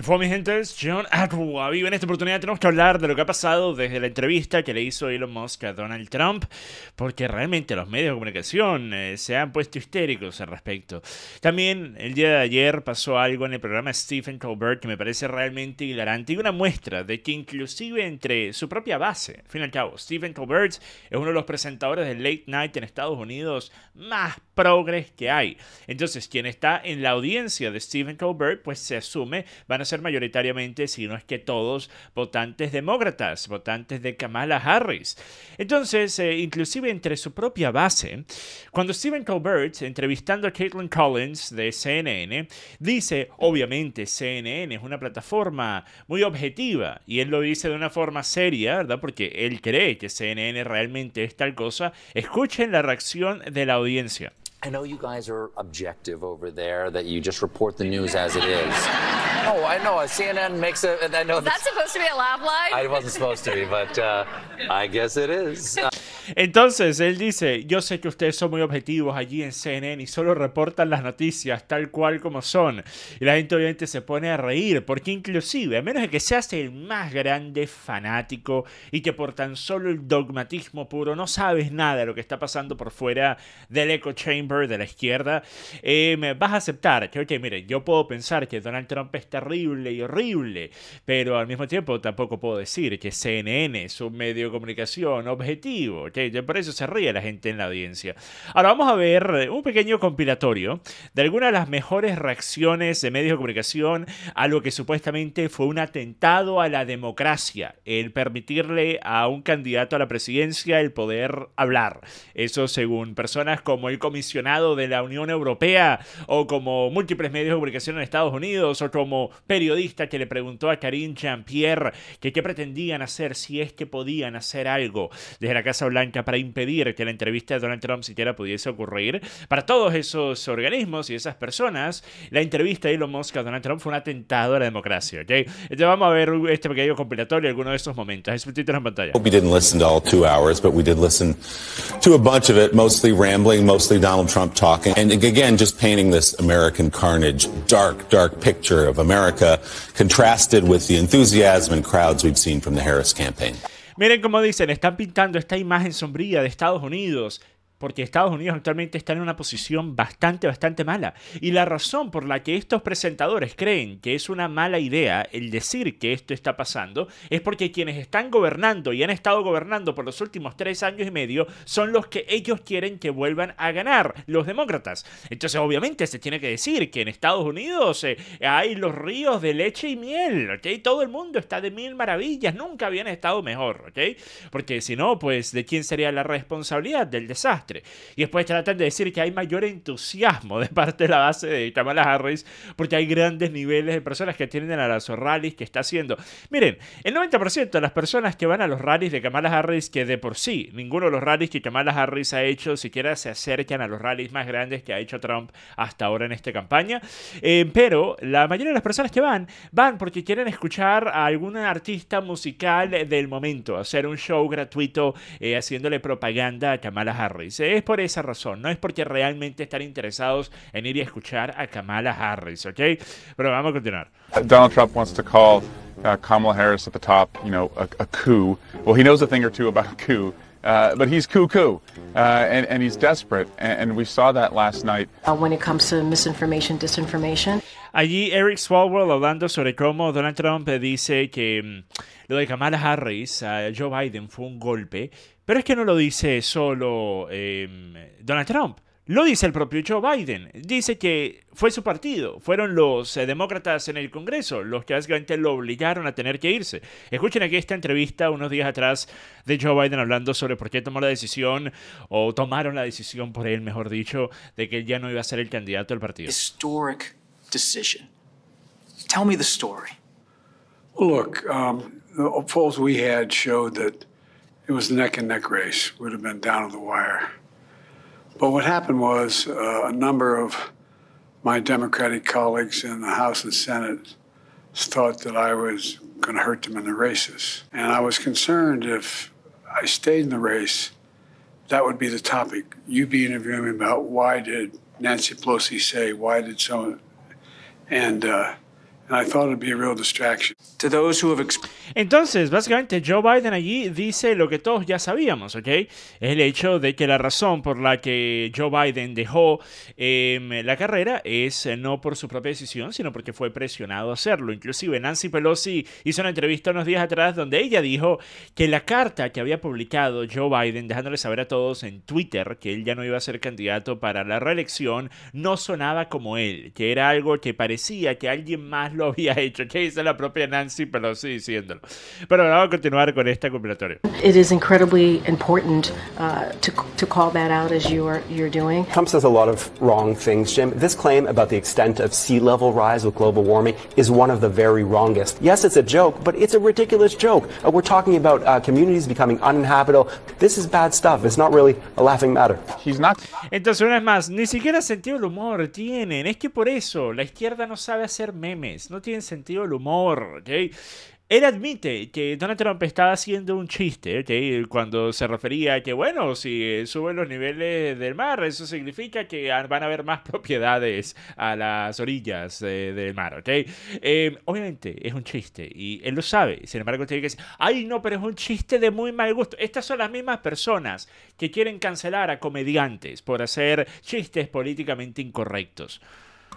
Fue mi gente, John en esta oportunidad tenemos que hablar de lo que ha pasado desde la entrevista que le hizo Elon Musk a Donald Trump, porque realmente los medios de comunicación eh, se han puesto histéricos al respecto. También el día de ayer pasó algo en el programa Stephen Colbert que me parece realmente hilarante y una muestra de que inclusive entre su propia base, al fin y al cabo, Stephen Colbert es uno de los presentadores de Late Night en Estados Unidos más progres que hay. Entonces, quien está en la audiencia de Stephen Colbert, pues se asume van a ser mayoritariamente, si no es que todos, votantes demócratas, votantes de Kamala Harris. Entonces, eh, inclusive entre su propia base, cuando Stephen Colbert, entrevistando a Caitlin Collins de CNN, dice, obviamente CNN es una plataforma muy objetiva, y él lo dice de una forma seria, ¿verdad? Porque él cree que CNN realmente es tal cosa, escuchen la reacción de la audiencia. I know CNN oh, uh, Entonces él dice: Yo sé que ustedes son muy objetivos allí en CNN y solo reportan las noticias tal cual como son. Y la gente obviamente se pone a reír, porque inclusive, a menos de que seas el más grande fanático y que por tan solo el dogmatismo puro no sabes nada de lo que está pasando por fuera del echo chamber de la izquierda, eh, me vas a aceptar que, ok, miren, yo puedo pensar que Donald Trump es terrible y horrible, pero al mismo tiempo tampoco puedo decir que CNN es un medio de comunicación objetivo, ok, por eso se ríe la gente en la audiencia. Ahora vamos a ver un pequeño compilatorio de algunas de las mejores reacciones de medios de comunicación a lo que supuestamente fue un atentado a la democracia, el permitirle a un candidato a la presidencia el poder hablar. Eso según personas como el comisionado de la Unión Europea o como múltiples medios de comunicación en Estados Unidos o como periodista que le preguntó a Karine Jean-Pierre que qué pretendían hacer si es que podían hacer algo desde la Casa Blanca para impedir que la entrevista de Donald Trump siquiera pudiese ocurrir. Para todos esos organismos y esas personas, la entrevista de Elon Musk a Donald Trump fue un atentado a la democracia. ¿okay? Entonces vamos a ver este pequeño compilatorio de algunos de esos momentos. Es un título en pantalla. We didn't listen to all two hours, but we did listen to a bunch of it, mostly rambling, mostly Donald Trump talking. And again, just painting this American carnage, dark, dark picture of America, contrasted with the enthusiasm and crowds we've seen from the Harris campaign. Miren cómo dicen, están pintando esta imagen sombría de Estados Unidos porque Estados Unidos actualmente está en una posición bastante, bastante mala. Y la razón por la que estos presentadores creen que es una mala idea el decir que esto está pasando es porque quienes están gobernando y han estado gobernando por los últimos tres años y medio son los que ellos quieren que vuelvan a ganar, los demócratas. Entonces obviamente se tiene que decir que en Estados Unidos eh, hay los ríos de leche y miel, ¿ok? Todo el mundo está de mil maravillas, nunca habían estado mejor, ¿ok? Porque si no, pues de quién sería la responsabilidad del desastre. Y después tratan de decir que hay mayor entusiasmo de parte de la base de Kamala Harris porque hay grandes niveles de personas que atienden a los rallies que está haciendo. Miren, el 90% de las personas que van a los rallies de Kamala Harris, que de por sí ninguno de los rallies que Kamala Harris ha hecho siquiera se acercan a los rallies más grandes que ha hecho Trump hasta ahora en esta campaña, eh, pero la mayoría de las personas que van, van porque quieren escuchar a algún artista musical del momento, hacer un show gratuito eh, haciéndole propaganda a Kamala Harris es por esa razón, no es porque realmente están interesados en ir y escuchar a Kamala Harris, ¿ok? Pero vamos a continuar. Donald Trump wants to call uh, Kamala Harris at the top, you know, a, a coup. Well, he knows a thing or two about a coup. Uh, but he's cuckoo uh, and, and, he's desperate. And, and, we saw that last night. Uh, when it comes to misinformation, disinformation. Allí Eric Swalwell hablando sobre cómo Donald Trump dice que mm, lo de Kamala Harris a Joe Biden fue un golpe, pero es que no lo dice solo eh, Donald Trump. Lo dice el propio Joe Biden. Dice que fue su partido, fueron los eh, demócratas en el Congreso los que básicamente lo obligaron a tener que irse. Escuchen aquí esta entrevista unos días atrás de Joe Biden hablando sobre por qué tomó la decisión, o tomaron la decisión por él, mejor dicho, de que él ya no iba a ser el candidato del partido. Historic decision. Tell me the Look, um, polls we had showed that it was neck and neck race. have been down But what happened was uh, a number of my Democratic colleagues in the House and Senate thought that I was going to hurt them in the races. And I was concerned if I stayed in the race, that would be the topic. You'd be interviewing me about why did Nancy Pelosi say, why did so? And uh, Entonces, básicamente Joe Biden allí dice lo que todos ya sabíamos, ¿ok? El hecho de que la razón por la que Joe Biden dejó em, la carrera es eh, no por su propia decisión, sino porque fue presionado a hacerlo. Inclusive Nancy Pelosi hizo una entrevista unos días atrás donde ella dijo que la carta que había publicado Joe Biden, dejándole saber a todos en Twitter que él ya no iba a ser candidato para la reelección, no sonaba como él, que era algo que parecía que alguien más lo lo había hecho. ¿Qué dice la propia Nancy pero Pelosi diciéndolo? Pero vamos a continuar con esta compilatoria. It is incredibly important uh, to, to call that out as you are you're doing. Trump says a lot of wrong things, Jim. This claim about the extent of sea level rise with global warming is one of the very wrongest. Yes, it's a joke, but it's a ridiculous joke. Uh, we're talking about uh, communities becoming uninhabitable. This is bad stuff. It's not really a laughing matter. She's not. Entonces, una vez más, ni siquiera sentido el humor tienen. Es que por eso la izquierda no sabe hacer memes no tiene sentido el humor, ¿ok? Él admite que Donald Trump estaba haciendo un chiste, ¿ok? cuando se refería a que, bueno, si suben los niveles del mar, eso significa que van a haber más propiedades a las orillas eh, del mar, ¿ok? Em, obviamente es un chiste y él lo sabe, sin embargo tiene que decir, ay no, pero es un chiste de muy mal gusto. Estas son las mismas personas que quieren cancelar a comediantes por hacer chistes políticamente incorrectos.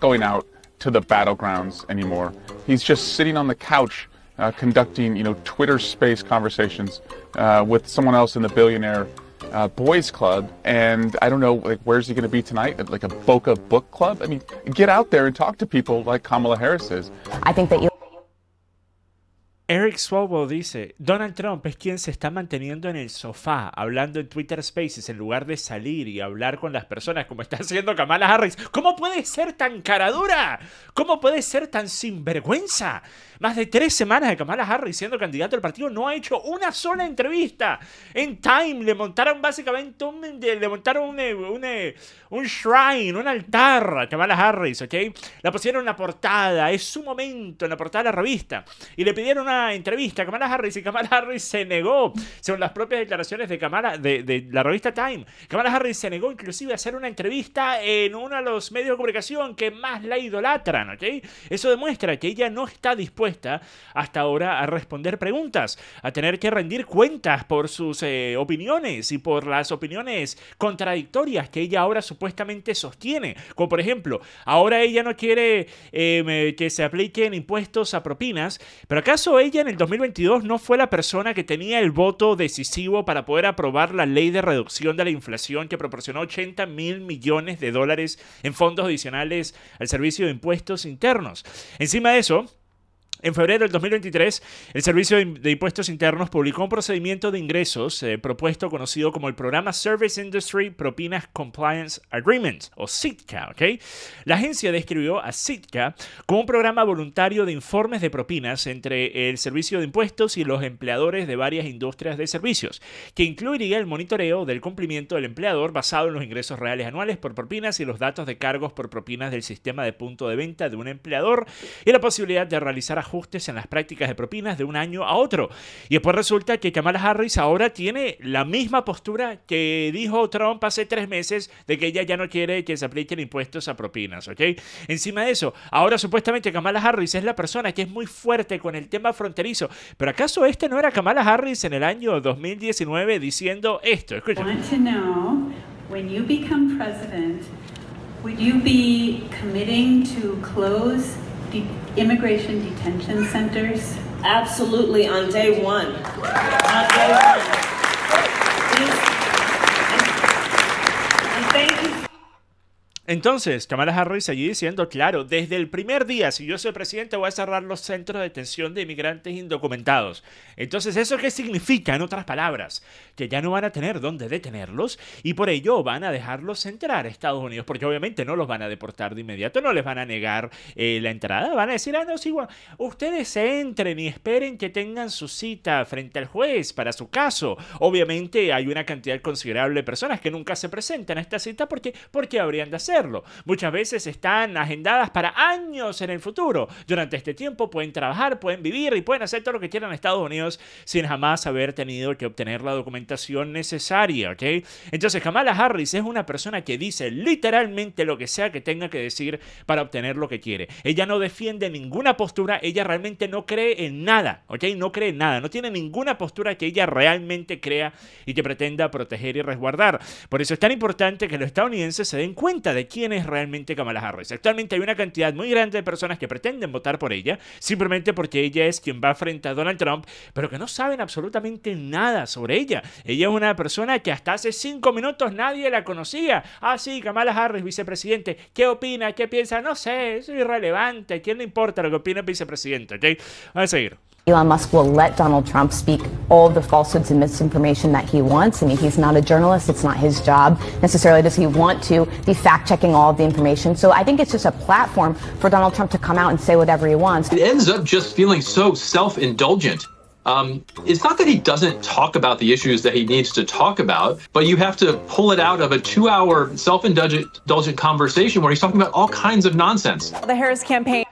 Going out. to the battlegrounds anymore. He's just sitting on the couch uh, conducting, you know, Twitter space conversations uh, with someone else in the billionaire uh, boys club. And I don't know, like, where's he going to be tonight? At, like a Boca book club? I mean, get out there and talk to people like Kamala Harris is. I think that you. Eric Swalwell dice, Donald Trump es quien se está manteniendo en el sofá, hablando en Twitter Spaces, en lugar de salir y hablar con las personas, como está haciendo Kamala Harris. ¿Cómo puede ser tan caradura? ¿Cómo puede ser tan sinvergüenza? Más de tres semanas de Kamala Harris siendo candidato al partido no ha hecho una sola entrevista. En Time le montaron básicamente un, le montaron un, eh, eh, un shrine, un altar a Kamala Harris, ¿ok? La pusieron en la portada, es su momento en la portada de la revista. Y le pidieron una entrevista a Kamala Harris y Kamala Harris se negó, según las propias declaraciones de Kamala, de, la revista Time. Kamala Harris se negó inclusive a hacer una entrevista en uno de los medios de comunicación que más la idolatran, ¿ok? Eso demuestra que ella no está dispuesta hasta ahora a responder preguntas, a tener que rendir cuentas por sus eh, opiniones y por las opiniones contradictorias que ella ahora supuestamente sostiene. Como por ejemplo, ahora ella no quiere eh, que se apliquen impuestos a propinas, pero ¿acaso ella en el 2022 no fue la persona que tenía el voto decisivo para poder aprobar la ley de reducción de la inflación que proporcionó 80 mil millones de dólares en fondos adicionales al servicio de impuestos internos. Encima de eso, en febrero del 2023, el Servicio de Impuestos Internos publicó un procedimiento de ingresos eh, propuesto conocido como el Programa Service Industry Propinas Compliance Agreement, o SITCA. ¿okay? La agencia describió a SITCA como un programa voluntario de informes de propinas entre el Servicio de Impuestos y los empleadores de varias industrias de servicios, que incluiría el monitoreo del cumplimiento del empleador basado en los ingresos reales anuales por propinas y los datos de cargos por propinas del sistema de punto de venta de un empleador y la posibilidad de realizar ajustes ajustes en las prácticas de propinas de un año a otro. Y después resulta que Kamala Harris ahora tiene la misma postura que dijo Trump hace tres meses de que ella ya no quiere que se apliquen impuestos a propinas, ¿ok? Encima de eso, ahora supuestamente Kamala Harris es la persona que es muy fuerte con el tema fronterizo, pero ¿acaso este no era Kamala Harris en el año 2019 diciendo esto? Escuchen. would you be committing to close de immigration detention centers? Absolutely, on day one. On day one. These Entonces, Kamala Harris allí diciendo, claro, desde el primer día, si yo soy presidente, voy a cerrar los centros de detención de inmigrantes indocumentados. Entonces, ¿eso qué significa? En otras palabras, que ya no van a tener dónde detenerlos y por ello van a dejarlos entrar a Estados Unidos, porque obviamente no los van a deportar de inmediato, no les van a negar eh, la entrada, van a decir, ah, no, sí, ustedes ustedes entren y esperen que tengan su cita frente al juez para su caso. Obviamente hay una cantidad considerable de personas que nunca se presentan a esta cita porque, porque habrían de hacer Muchas veces están agendadas para años en el futuro. Durante este tiempo pueden trabajar, pueden vivir y pueden hacer todo lo que quieran en Estados Unidos sin jamás haber tenido que obtener la documentación necesaria, ¿ok? Entonces Kamala Harris es una persona que dice literalmente lo que sea que tenga que decir para obtener lo que quiere. Ella no defiende ninguna postura, ella realmente no cree en nada, ¿ok? No cree en nada, no tiene ninguna postura que ella realmente crea y que pretenda proteger y resguardar. Por eso es tan importante que los estadounidenses se den cuenta de quién es realmente Kamala Harris. Actualmente hay una cantidad muy grande de personas que pretenden votar por ella, simplemente porque ella es quien va frente a Donald Trump, pero que no saben absolutamente nada sobre ella. Ella es una persona que hasta hace cinco minutos nadie la conocía. Ah, sí, Kamala Harris, vicepresidente. ¿Qué opina? ¿Qué piensa? No sé, es irrelevante. quién le importa lo que opina el vicepresidente? ¿Okay? Vamos a seguir. Elon Musk will let Donald Trump speak all the falsehoods and misinformation that he wants. I mean, he's not a journalist. It's not his job necessarily. Does he want to be fact checking all of the information? So I think it's just a platform for Donald Trump to come out and say whatever he wants. It ends up just feeling so self indulgent. Um, it's not that he doesn't talk about the issues that he needs to talk about, but you have to pull it out of a two hour self indulgent conversation where he's talking about all kinds of nonsense. The Harris campaign.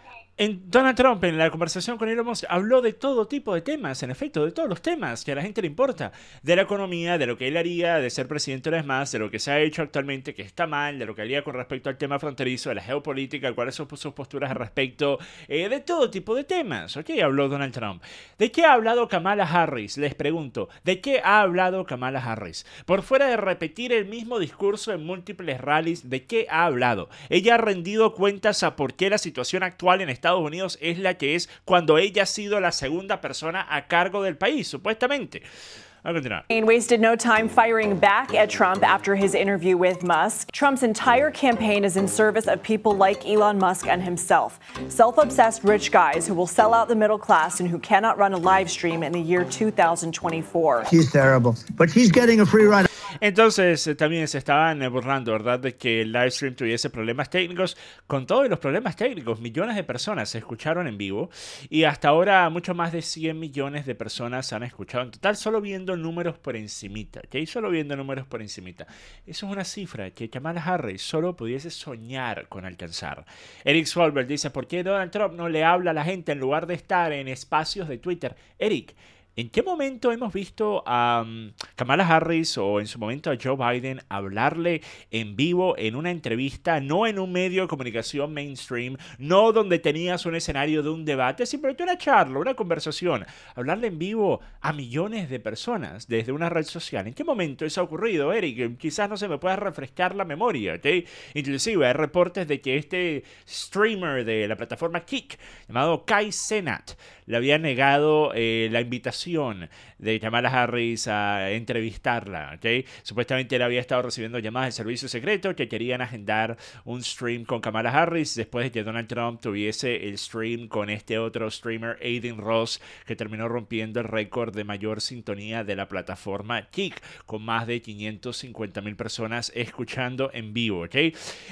Donald Trump, en la conversación con Elon Musk, habló de todo tipo de temas, en efecto, de todos los temas que a la gente le importa. De la economía, de lo que él haría, de ser presidente una vez más, de lo que se ha hecho actualmente, que está mal, de lo que haría con respecto al tema fronterizo, de la geopolítica, cuáles son sus posturas al respecto, eh, de todo tipo de temas. ¿Ok? Habló Donald Trump. ¿De qué ha hablado Kamala Harris? Les pregunto. ¿De qué ha hablado Kamala Harris? Por fuera de repetir el mismo discurso en múltiples rallies, ¿de qué ha hablado? Ella ha rendido cuentas a por qué la situación actual en Estados Estados Unidos es la que es cuando ella ha sido la segunda persona a cargo del país, supuestamente. Payne wasted no time firing back at Trump after his interview with Musk. Trump's entire campaign is in service of people like Elon Musk and himself, self obsessed rich guys who will sell out the middle class and who cannot run a live stream in the year 2024. He's terrible, but he's getting a free ride. Entonces, eh, también se estaban eh, burlando, ¿verdad?, de que el live stream tuviese problemas técnicos. Con todos los problemas técnicos, millones de personas se escucharon en vivo y hasta ahora mucho más de 100 millones de personas han escuchado en total, solo viendo números por encimita, ¿ok? Solo viendo números por encimita. Eso es una cifra que Kamala Harris solo pudiese soñar con alcanzar. Eric Swalbert dice, ¿por qué Donald Trump no le habla a la gente en lugar de estar en espacios de Twitter? Eric, ¿En qué momento hemos visto a mm, Kamala Harris o en su momento a Joe Biden hablarle en vivo en una entrevista, no en un medio de comunicación mainstream, no donde tenías un escenario de un debate, simplemente una charla, una conversación, hablarle en vivo a millones de personas desde una red social? ¿En qué momento eso ha ocurrido, Eric? Quizás no se me pueda refrescar la memoria, ¿ok? Inclusive hay reportes de que este streamer de la plataforma Kik, llamado Kai Senat, le había negado eh, la invitación acción de Kamala Harris a entrevistarla, ¿ok? Supuestamente él había estado recibiendo llamadas del servicio secreto que querían agendar un stream con Kamala Harris después de que Donald Trump tuviese el stream con este otro streamer, Aiden Ross, que terminó rompiendo el récord de mayor sintonía de la plataforma Kik, con más de 550 mil personas escuchando en vivo, ¿ok?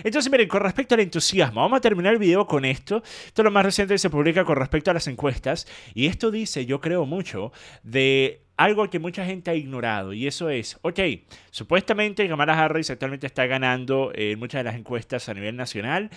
Entonces, miren, con respecto al entusiasmo, vamos a terminar el video con esto. Esto es lo más reciente que se publica con respecto a las encuestas. Y esto dice, yo creo mucho, de algo que mucha gente ha ignorado y eso es, ok, supuestamente Kamala Harris actualmente está ganando en muchas de las encuestas a nivel nacional,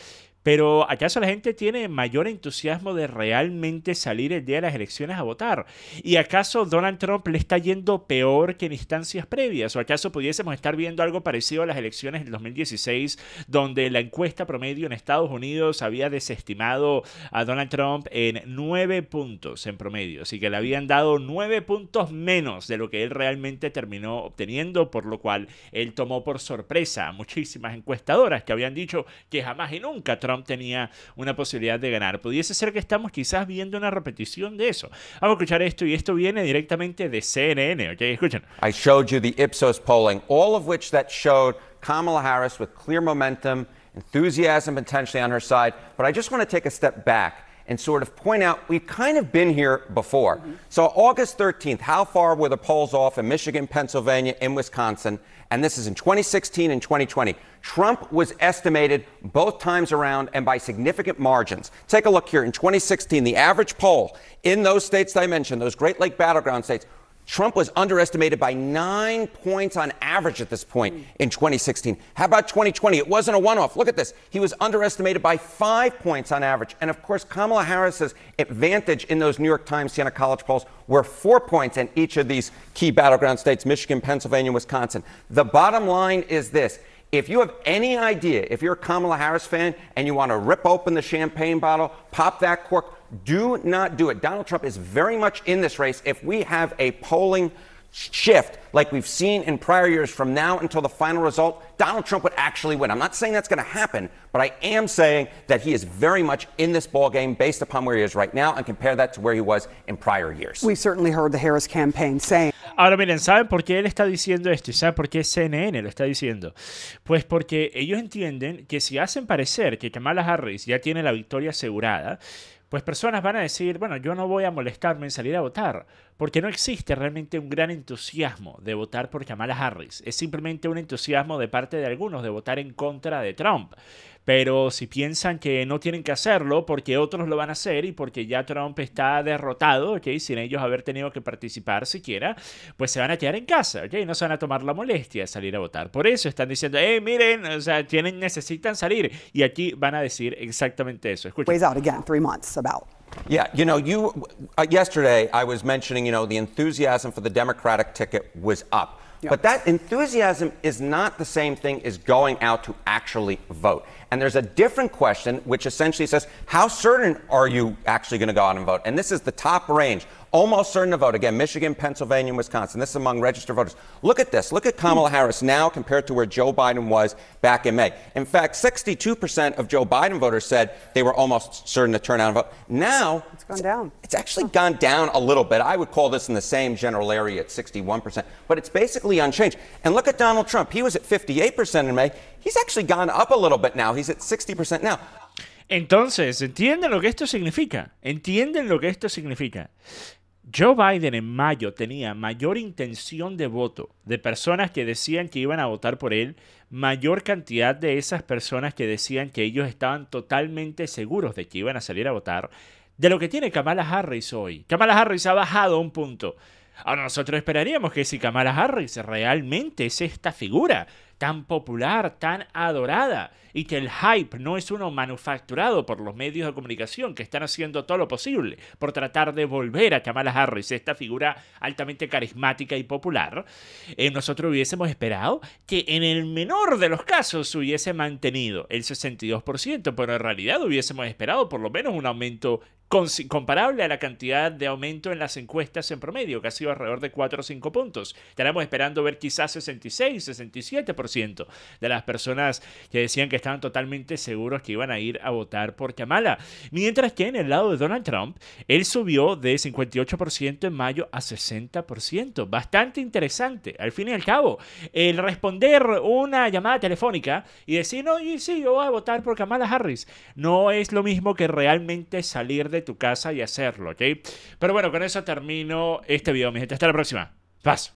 pero ¿acaso la gente tiene mayor entusiasmo de realmente salir el día de las elecciones a votar? ¿Y acaso Donald Trump le está yendo peor que en instancias previas? ¿O acaso pudiésemos estar viendo algo parecido a las elecciones del 2016, donde la encuesta promedio en Estados Unidos había desestimado a Donald Trump en nueve puntos en promedio? Así que le habían dado nueve puntos menos de lo que él realmente terminó obteniendo, por lo cual él tomó por sorpresa a muchísimas encuestadoras que habían dicho que jamás y nunca Trump tenía una posibilidad de ganar. Pudiese ser que estamos quizás viendo una repetición de eso. Vamos a escuchar esto y esto viene directamente de CNN, ¿ok? Escuchen. I showed you the Ipsos polling, all of which that showed Kamala Harris with clear momentum, enthusiasm potentially on her side, but I just want to take a step back. and sort of point out we've kind of been here before. Mm-hmm. So, August 13th, how far were the polls off in Michigan, Pennsylvania, and Wisconsin? And this is in 2016 and 2020. Trump was estimated both times around and by significant margins. Take a look here. In 2016, the average poll in those states I mentioned, those Great Lake battleground states, Trump was underestimated by nine points on average at this point in 2016. How about 2020? It wasn't a one off. Look at this. He was underestimated by five points on average. And of course, Kamala Harris's advantage in those New York Times Siena College polls were four points in each of these key battleground states Michigan, Pennsylvania, Wisconsin. The bottom line is this. If you have any idea, if you're a Kamala Harris fan and you want to rip open the champagne bottle, pop that cork, do not do it. Donald Trump is very much in this race. If we have a polling shift like we've seen in prior years from now until the final result, Donald Trump would actually win. I'm not saying that's going to happen, but I am saying that he is very much in this ballgame based upon where he is right now and compare that to where he was in prior years. we certainly heard the Harris campaign saying. Ahora miren, ¿saben por qué él está diciendo esto? ¿Y saben por qué CNN lo está diciendo? Pues porque ellos entienden que si hacen parecer que Kamala Harris ya tiene la victoria asegurada, pues personas van a decir, bueno, yo no voy a molestarme en salir a votar, porque no existe realmente un gran entusiasmo de votar por Kamala Harris. Es simplemente un entusiasmo de parte de algunos de votar en contra de Trump. Pero si piensan que no tienen que hacerlo porque otros lo van a hacer y porque ya Trump está derrotado, ¿ok? Sin ellos haber tenido que participar siquiera, pues se van a quedar en casa, ¿ok? No se van a tomar la molestia de salir a votar. Por eso están diciendo, eh, miren, o sea, tienen, necesitan salir. Y aquí van a decir exactamente eso. Escuchen. Yeah, you know, yesterday the Democratic up. But that enthusiasm is not the same thing as going out to actually vote. And there's a different question, which essentially says, how certain are you actually going to go out and vote? And this is the top range almost certain to vote. Again, Michigan, Pennsylvania, and Wisconsin. This is among registered voters. Look at this. Look at Kamala Harris now compared to where Joe Biden was back in May. In fact, 62% of Joe Biden voters said they were almost certain to turn out and vote. Now it's gone down. It's actually gone down a little bit. I would call this in the same general area at 61%, but it's basically unchanged. And look at Donald Trump. He was at 58% in May. He's actually gone up a little bit now. He's at 60% now. Entonces, ¿entienden lo que esto significa? ¿Entienden lo que esto significa? Joe Biden en mayo tenía mayor intención de voto de personas que decían que iban a votar por él, mayor cantidad de esas personas que decían que ellos estaban totalmente seguros de que iban a salir a votar, de lo que tiene Kamala Harris hoy. Kamala Harris ha bajado un punto. Ahora nosotros esperaríamos que si Kamala Harris realmente es esta figura tan popular, tan adorada, y que el hype no es uno manufacturado por los medios de comunicación que están haciendo todo lo posible por tratar de volver a Kamala Harris, esta figura altamente carismática y popular, eh, nosotros hubiésemos esperado que en el menor de los casos hubiese mantenido el 62%, pero en realidad hubiésemos esperado por lo menos un aumento comparable a la cantidad de aumento en las encuestas en promedio, que ha sido alrededor de 4 o 5 puntos. Estaremos esperando ver quizás 66, 67% de las personas que decían que estaban totalmente seguros que iban a ir a votar por Kamala. Mientras que en el lado de Donald Trump, él subió de 58% en mayo a 60%. Bastante interesante. Al fin y al cabo, el responder una llamada telefónica y decir, no, y sí, yo voy a votar por Kamala Harris, no es lo mismo que realmente salir de tu casa y hacerlo, ¿ok? Pero bueno, con eso termino este video, mi gente. Hasta la próxima. Paz.